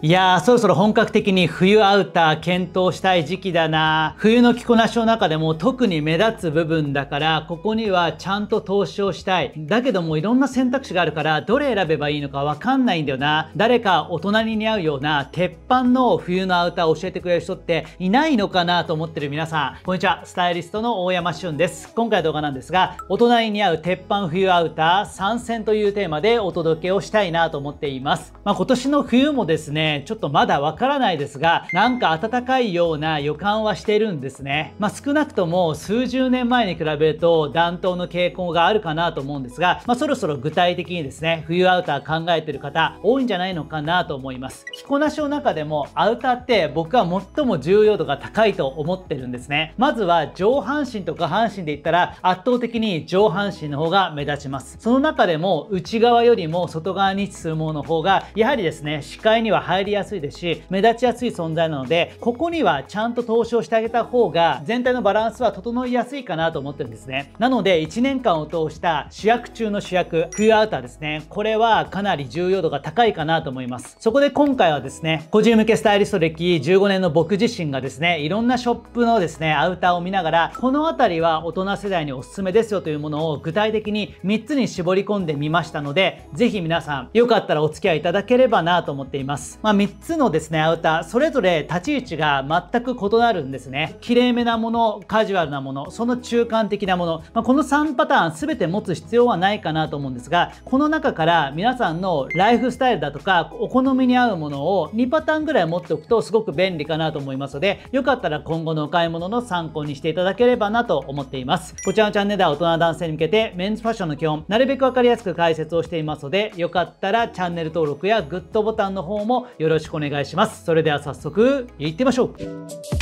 いやー、そろそろ本格的に冬アウター検討したい時期だな冬の着こなしの中でも特に目立つ部分だから、ここにはちゃんと投資をしたい。だけどもいろんな選択肢があるから、どれ選べばいいのかわかんないんだよな。誰か大人に似合うような鉄板の冬のアウターを教えてくれる人っていないのかなと思ってる皆さん。こんにちは、スタイリストの大山俊です。今回の動画なんですが、大人に似合う鉄板冬アウター参戦というテーマでお届けをしたいなと思っています。まあ、今年の冬もですね、ねちょっとまだわからないですがなんか暖かいような予感はしてるんですねまあ、少なくとも数十年前に比べると暖冬の傾向があるかなと思うんですが、まあ、そろそろ具体的にですね冬アウター考えてる方多いんじゃないのかなと思います着こなしの中でもアウターって僕は最も重要度が高いと思ってるんですねまずは上半身と下半身で言ったら圧倒的に上半身の方が目立ちますその中でも内側よりも外側に位置するものの方がやはりですね視界には入入りやすいですし、目立ちやすい存在なので、ここにはちゃんと投資をしてあげた方が、全体のバランスは整いやすいかなと思ってるんですね。なので、1年間を通した主役中の主役、冬アウターですね。これはかなり重要度が高いかなと思います。そこで今回はですね、個人向けスタイリスト歴15年の僕自身がですね、いろんなショップのですね、アウターを見ながら、この辺りは大人世代におすすめですよというものを具体的に3つに絞り込んでみましたので、ぜひ皆さん、よかったらお付き合いいただければなと思っています。まあ、3つのですね、アウター、それぞれ立ち位置が全く異なるんですね。きれいめなもの、カジュアルなもの、その中間的なもの、まあ、この3パターン全て持つ必要はないかなと思うんですが、この中から皆さんのライフスタイルだとか、お好みに合うものを2パターンぐらい持っておくとすごく便利かなと思いますので、よかったら今後のお買い物の参考にしていただければなと思っています。こちらのチャンネルでは大人男性に向けてメンズファッションの基本、なるべくわかりやすく解説をしていますので、よかったらチャンネル登録やグッドボタンの方もよろしくお願いします。それでは早速いってみましょう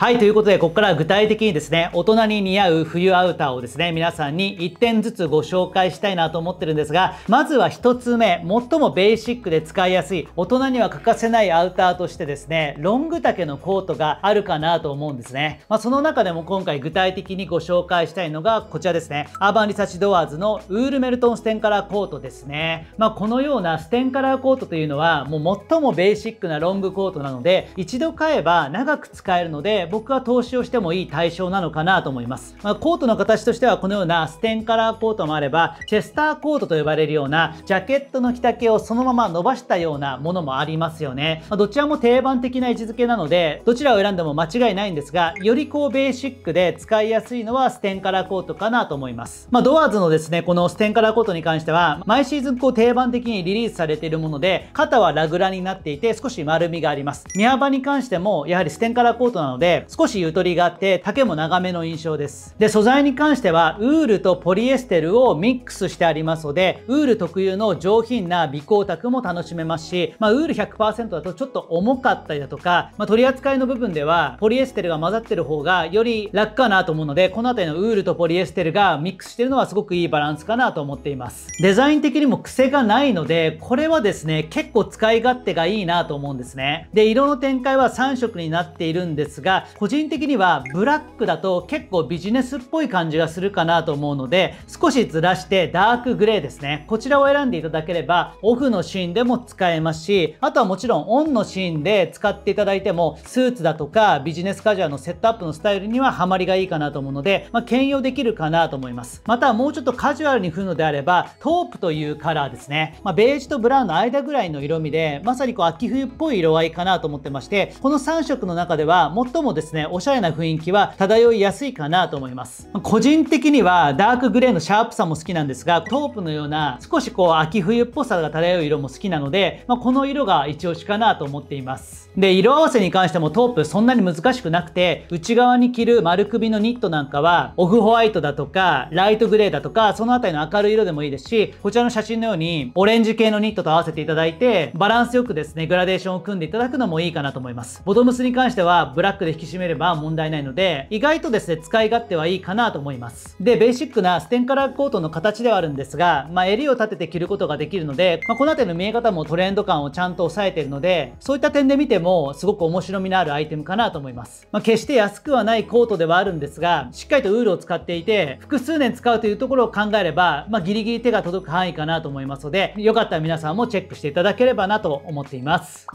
はい、ということで、ここから具体的にですね、大人に似合う冬アウターをですね、皆さんに1点ずつご紹介したいなと思ってるんですが、まずは1つ目、最もベーシックで使いやすい、大人には欠かせないアウターとしてですね、ロング丈のコートがあるかなと思うんですね。まあ、その中でも今回具体的にご紹介したいのがこちらですね、アーバンリサーチドアーズのウールメルトンステンカラーコートですね。まあ、このようなステンカラーコートというのは、もう最もベーシックなロングコートなので、一度買えば長く使えるので、僕は投資をしてもいい対象なのかなと思います。まあ、コートの形としてはこのようなステンカラーコートもあれば、チェスターコートと呼ばれるような、ジャケットの着丈をそのまま伸ばしたようなものもありますよね。まあ、どちらも定番的な位置づけなので、どちらを選んでも間違いないんですが、よりこうベーシックで使いやすいのはステンカラーコートかなと思います。まあ、ドアーズのですね、このステンカラーコートに関しては、毎シーズンこう定番的にリリースされているもので、肩はラグラになっていて少し丸みがあります。身幅に関しても、やはりステンカラーコートなので、少しゆとりがあって、丈も長めの印象です。で、素材に関しては、ウールとポリエステルをミックスしてありますので、ウール特有の上品な微光沢も楽しめますし、まあ、ウール100%だとちょっと重かったりだとか、まあ、取り扱いの部分では、ポリエステルが混ざってる方がより楽かなと思うので、この辺りのウールとポリエステルがミックスしてるのはすごくいいバランスかなと思っています。デザイン的にも癖がないので、これはですね、結構使い勝手がいいなと思うんですね。で、色の展開は3色になっているんですが、個人的にはブラックだと結構ビジネスっぽい感じがするかなと思うので少しずらしてダークグレーですねこちらを選んでいただければオフのシーンでも使えますしあとはもちろんオンのシーンで使っていただいてもスーツだとかビジネスカジュアルのセットアップのスタイルにはハマりがいいかなと思うので、まあ、兼用できるかなと思いますまたもうちょっとカジュアルに振るのであればトープというカラーですね、まあ、ベージュとブラウンの間ぐらいの色味でまさにこう秋冬っぽい色合いかなと思ってましてこの3色の中では最もですね、おしゃれな雰囲気は漂いやすいかなと思います。個人的にはダークグレーのシャープさも好きなんですが、トープのような少しこう秋冬っぽさが漂う色も好きなので、まあ、この色が一押しかなと思っています。で、色合わせに関してもトープそんなに難しくなくて、内側に着る丸首のニットなんかは、オフホワイトだとか、ライトグレーだとか、その辺りの明るい色でもいいですし、こちらの写真のように、オレンジ系のニットと合わせていただいて、バランスよくですね、グラデーションを組んでいただくのもいいかなと思います。ボトムスに関しては、ブラックで引きしめれば問題ないので、意外とですね、使い勝手はいいかなと思います。で、ベーシックなステンカラーコートの形ではあるんですが、まあ、襟を立てて着ることができるので、まあ、この辺りの見え方もトレンド感をちゃんと抑えてるので、そういった点で見ても、すごく面白みのあるアイテムかなと思います。まあ、決して安くはないコートではあるんですが、しっかりとウールを使っていて、複数年使うというところを考えれば、まあ、ギリギリ手が届く範囲かなと思いますので、よかったら皆さんもチェックしていただければなと思っています。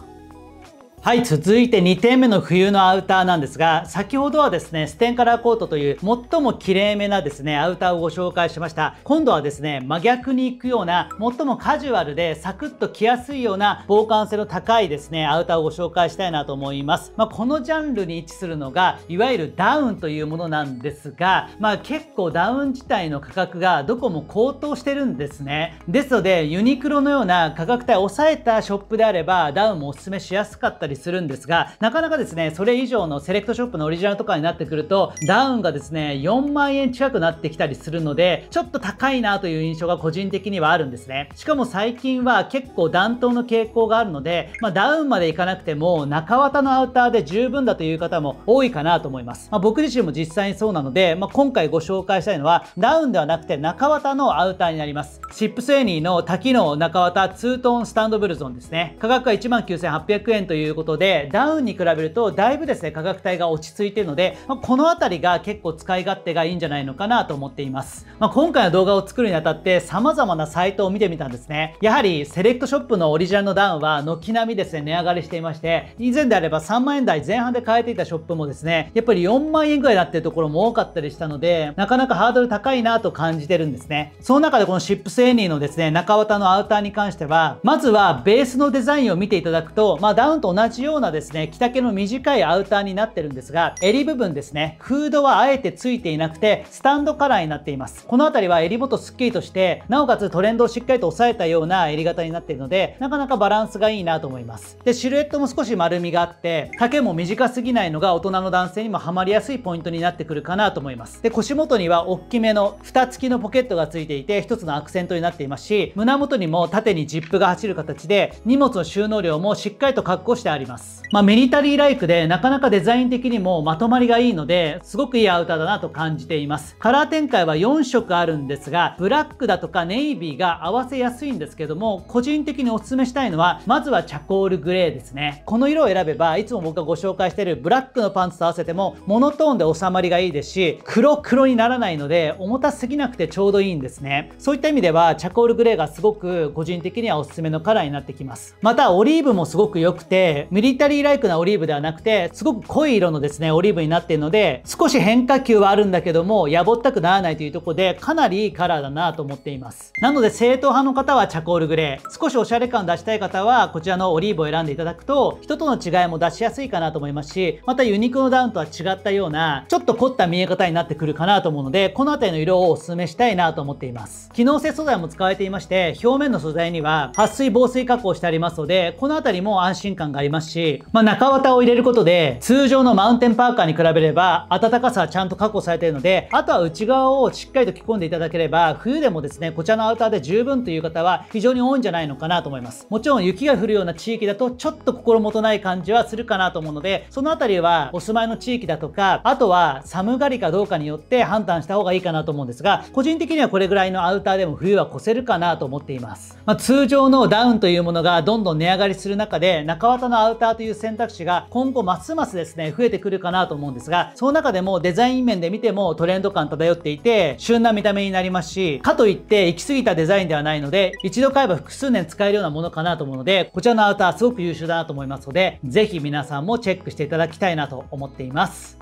はい、続いて2点目の冬のアウターなんですが、先ほどはですね、ステンカラーコートという最も綺麗めなですね、アウターをご紹介しました。今度はですね、真逆に行くような、最もカジュアルでサクッと着やすいような防寒性の高いですね、アウターをご紹介したいなと思います。まあ、このジャンルに位置するのが、いわゆるダウンというものなんですが、まあ、結構ダウン自体の価格がどこも高騰してるんですね。ですので、ユニクロのような価格帯を抑えたショップであれば、ダウンもおすすめしやすかったりりするんですが、なかなかですね、それ以上のセレクトショップのオリジナルとかになってくると、ダウンがですね、4万円近くなってきたりするので、ちょっと高いなという印象が個人的にはあるんですね。しかも最近は結構暖冬の傾向があるので、まあ、ダウンまでいかなくても、中綿のアウターで十分だという方も多いかなと思います。まあ、僕自身も実際にそうなので、まあ、今回ご紹介したいのは、ダウンではなくて中綿のアウターになります。シップスエニーの多機能中綿ツートンスタンドブルゾンですね。価格は19,800円ということことで、ダウンに比べるとだいぶですね、価格帯が落ち着いているので、まあ、この辺りが結構使い勝手がいいんじゃないのかなと思っています。まあ、今回の動画を作るにあたって様々なサイトを見てみたんですね。やはりセレクトショップのオリジナルのダウンは軒並みですね、値上がりしていまして、以前であれば3万円台前半で買えていたショップもですね、やっぱり4万円ぐらいになってるところも多かったりしたので、なかなかハードル高いなと感じてるんですね。その中でこのシップスエニーのですね、中綿のアウターに関しては、まずはベースのデザインを見ていただくと、まあダウンと同じじようなですね着丈の短いアウターになってるんですが襟部分ですねフードはあえてついていなくてスタンドカラーになっていますこの辺りは襟元すっきりとしてなおかつトレンドをしっかりと抑えたような襟型になっているのでなかなかバランスがいいなと思いますでシルエットも少し丸みがあって丈も短すぎないのが大人の男性にもハマりやすいポイントになってくるかなと思いますで腰元には大きめの蓋付きのポケットがついていて1つのアクセントになっていますし胸元にも縦にジップが走る形で荷物の収納量もしっかりと確保してありますります。まあ、ミリタリーライクで、なかなかデザイン的にもまとまりがいいので、すごくいいアウターだなと感じています。カラー展開は4色あるんですが、ブラックだとかネイビーが合わせやすいんですけども、個人的にお勧めしたいのは、まずはチャコールグレーですね。この色を選べば、いつも僕がご紹介しているブラックのパンツと合わせても、モノトーンで収まりがいいですし、黒黒にならないので、重たすぎなくてちょうどいいんですね。そういった意味では、チャコールグレーがすごく個人的にはおすすめのカラーになってきます。また、オリーブもすごく良くて、ミリタリーライクなオリーブではなくて、すごく濃い色のですね、オリーブになっているので、少し変化球はあるんだけども、やぼったくならないというとこで、かなりいいカラーだなと思っています。なので、正統派の方はチャコールグレー、少しおしゃれ感を出したい方は、こちらのオリーブを選んでいただくと、人との違いも出しやすいかなと思いますし、またユニクロダウンとは違ったような、ちょっと凝った見え方になってくるかなと思うので、この辺りの色をお勧めしたいなと思っています。機能性素材も使われていまして、表面の素材には、撥水防水加工してありますので、この辺りも安心感がありますますし、まあ、中綿を入れることで通常のマウンテンパーカーに比べれば暖かさはちゃんと確保されているのであとは内側をしっかりと着込んでいただければ冬でもですねこちらのアウターで十分という方は非常に多いんじゃないのかなと思いますもちろん雪が降るような地域だとちょっと心もとない感じはするかなと思うのでその辺りはお住まいの地域だとかあとは寒がりかどうかによって判断した方がいいかなと思うんですが個人的にはこれぐらいのアウターでも冬は越せるかなと思っています、まあ、通常のダウンというものがどんどん値上がりする中で中綿のアウターという選択肢が今後ますますですね、増えてくるかなと思うんですが、その中でもデザイン面で見てもトレンド感漂っていて、旬な見た目になりますし、かといって行き過ぎたデザインではないので、一度買えば複数年使えるようなものかなと思うので、こちらのアウターすごく優秀だなと思いますので、ぜひ皆さんもチェックしていただきたいなと思っています。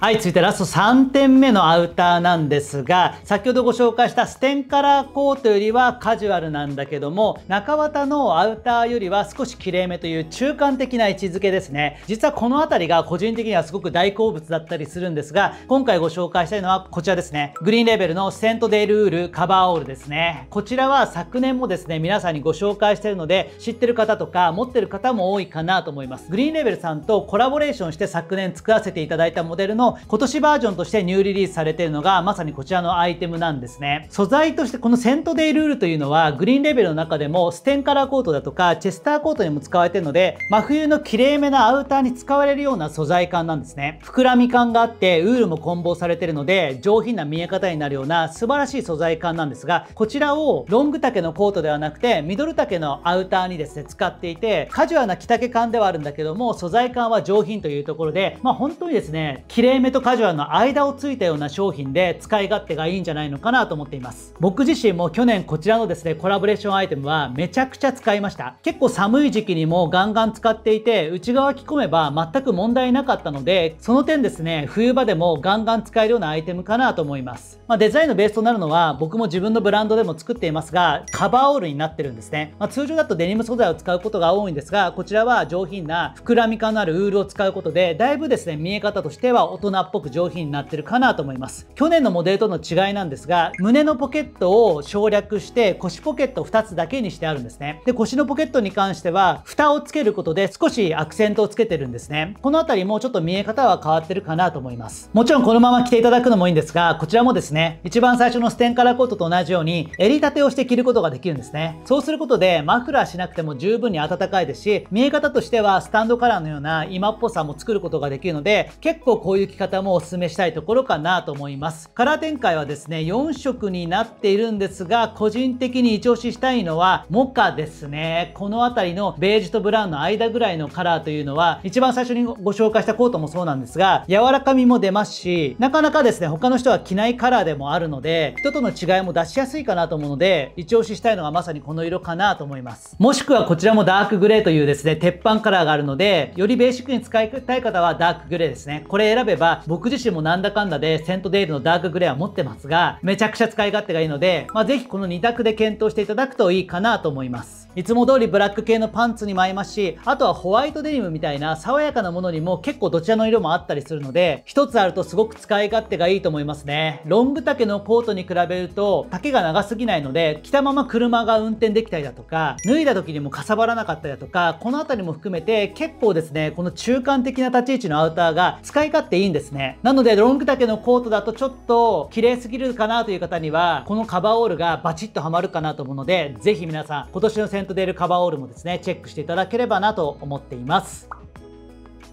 はい、続いてラスト3点目のアウターなんですが、先ほどご紹介したステンカラーコートよりはカジュアルなんだけども、中綿のアウターよりは少し綺麗めという中間的な位置づけですね。実はこの辺りが個人的にはすごく大好物だったりするんですが、今回ご紹介したいのはこちらですね。グリーンレベルのセントデイルールカバーオールですね。こちらは昨年もですね、皆さんにご紹介してるので、知ってる方とか持ってる方も多いかなと思います。グリーンレベルさんとコラボレーションして昨年作らせていただいたモデルの今年バージョンとしてニューリリースされているのがまさにこちらのアイテムなんですね。素材としてこのセントデイルールというのはグリーンレベルの中でもステンカラーコートだとかチェスターコートにも使われているので真冬のきれいめなアウターに使われるような素材感なんですね。膨らみ感があってウールも混棒されているので上品な見え方になるような素晴らしい素材感なんですがこちらをロング丈のコートではなくてミドル丈のアウターにですね使っていてカジュアルな着丈感ではあるんだけども素材感は上品というところでまあ本当にですねイメとカジュアルの間をついたような商品で使い勝手がいいんじゃないのかなと思っています僕自身も去年こちらのですねコラボレーションアイテムはめちゃくちゃ使いました結構寒い時期にもガンガン使っていて内側着込めば全く問題なかったのでその点ですね冬場でもガンガン使えるようなアイテムかなと思います、まあ、デザインのベースとなるのは僕も自分のブランドでも作っていますがカバーオールになってるんですね、まあ、通常だとデニム素材を使うことが多いんですがこちらは上品な膨らみ感のあるウールを使うことでだいぶですね見え方としては大人大人っぽく上品になってるかなと思います去年のモデルとの違いなんですが胸のポケットを省略して腰ポケット2つだけにしてあるんですねで腰のポケットに関しては蓋をつけることで少しアクセントをつけてるんですねこの辺りもちょっと見え方は変わってるかなと思いますもちろんこのまま着ていただくのもいいんですがこちらもですね一番最初のステンカラーコートと同じように襟立てをして着ることができるんですねそうすることでマフラーしなくても十分に暖かいですし見え方としてはスタンドカラーのような今っぽさも作ることができるので結構こういう着方もお勧めしたいところかなと思いますカラー展開はですね4色になっているんですが個人的に一押ししたいのはモカですねこの辺りのベージュとブラウンの間ぐらいのカラーというのは一番最初にご紹介したコートもそうなんですが柔らかみも出ますしなかなかですね他の人は着ないカラーでもあるので人との違いも出しやすいかなと思うので一押ししたいのがまさにこの色かなと思いますもしくはこちらもダークグレーというですね鉄板カラーがあるのでよりベーシックに使いたい方はダークグレーですねこれ選べばば、僕自身もなんだかんだでセントデールのダークグレーは持ってますが、めちゃくちゃ使い勝手がいいので、まあ、ぜひこの2択で検討していただくといいかなと思います。いつも通りブラック系のパンツにも合いますし、あとはホワイトデニムみたいな爽やかなものにも結構どちらの色もあったりするので、一つあるとすごく使い勝手がいいと思いますね。ロング丈のコートに比べると丈が長すぎないので、着たまま車が運転できたりだとか、脱いだ時にもかさばらなかったりだとか、この辺りも含めて結構ですね、この中間的な立ち位置のアウターが使い勝手いいんですね。なので、ロング丈のコートだとちょっと綺麗すぎるかなという方には、このカバーオールがバチッとはまるかなと思うので、ぜひ皆さん今年の選ントデールカバーオールもですね、チェックしていただければなと思っています。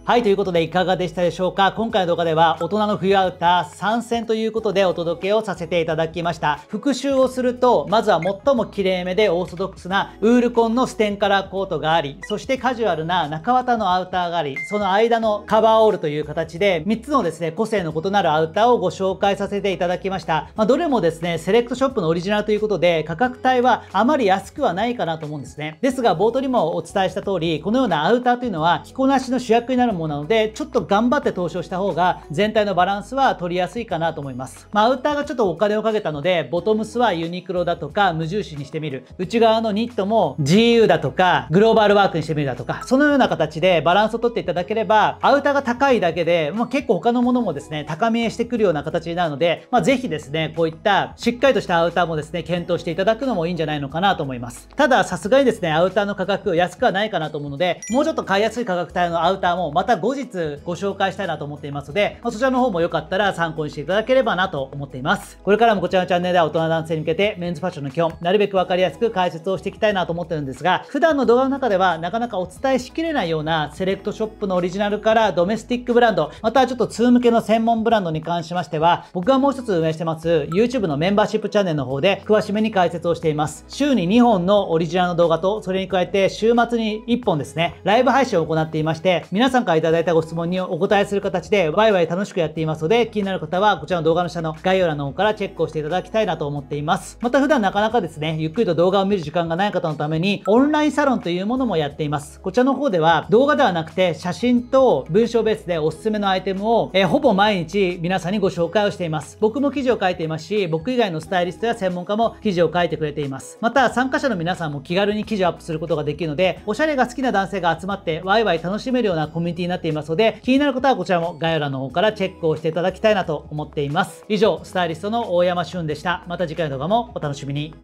はい、ということでいかがでしたでしょうか今回の動画では大人の冬アウター参戦ということでお届けをさせていただきました。復習をすると、まずは最も綺麗めでオーソドックスなウールコンのステンカラーコートがあり、そしてカジュアルな中綿のアウターがあり、その間のカバーオールという形で3つのですね、個性の異なるアウターをご紹介させていただきました。まあ、どれもですね、セレクトショップのオリジナルということで、価格帯はあまり安くはないかなと思うんですね。ですが、冒頭にもお伝えした通り、このようなアウターというのは着こなしの主役になるものなので、ちょっと頑張って投資をした方が、全体のバランスは取りやすいかなと思います。まあ、アウターがちょっとお金をかけたので、ボトムスはユニクロだとか、無印にしてみる。内側のニットも GU だとか、グローバルワークにしてみるだとか、そのような形でバランスを取っていただければ、アウターが高いだけで、まあ、結構他のものもですね、高見えしてくるような形になるので、まあ、ぜひですね、こういったしっかりとしたアウターもですね、検討していただくのもいいんじゃないのかなと思います。ただ、さすがにですね、アウターの価格安くはないかなと思うので、もうちょっと買いやすい価格帯のアウターもままた後日ご紹介したいなと思っていますので、まそちらの方もよかったら参考にしていただければなと思っています。これからもこちらのチャンネルでは大人男性に向けてメンズファッションの基本、なるべく分かりやすく解説をしていきたいなと思ってるんですが、普段の動画の中ではなかなかお伝えしきれないようなセレクトショップのオリジナルからドメスティックブランド、またちょっと通向けの専門ブランドに関しましては、僕がもう一つ運営してます YouTube のメンバーシップチャンネルの方で詳しめに解説をしています。週に2本のオリジナルの動画と、それに加えて週末に1本ですね、ライブ配信を行っていまして、皆さんからいただいたご質問にお答えする形で、ワイワイ楽しくやっていますので、気になる方はこちらの動画の下の概要欄の方からチェックをしていただきたいなと思っています。また普段なかなかですね、ゆっくりと動画を見る時間がない方のために、オンラインサロンというものもやっています。こちらの方では、動画ではなくて、写真と文章ベースでおすすめのアイテムを、えー、ほぼ毎日皆さんにご紹介をしています。僕も記事を書いていますし、僕以外のスタイリストや専門家も記事を書いてくれています。また、参加者の皆さんも気軽に記事をアップすることができるので、おしゃれが好きな男性が集まって、ワイワイ楽しめるようなコミュニニテになっていますので、気になる方はこちらも概要欄の方からチェックをしていただきたいなと思っています。以上、スタイリストの大山俊でした。また次回の動画もお楽しみに。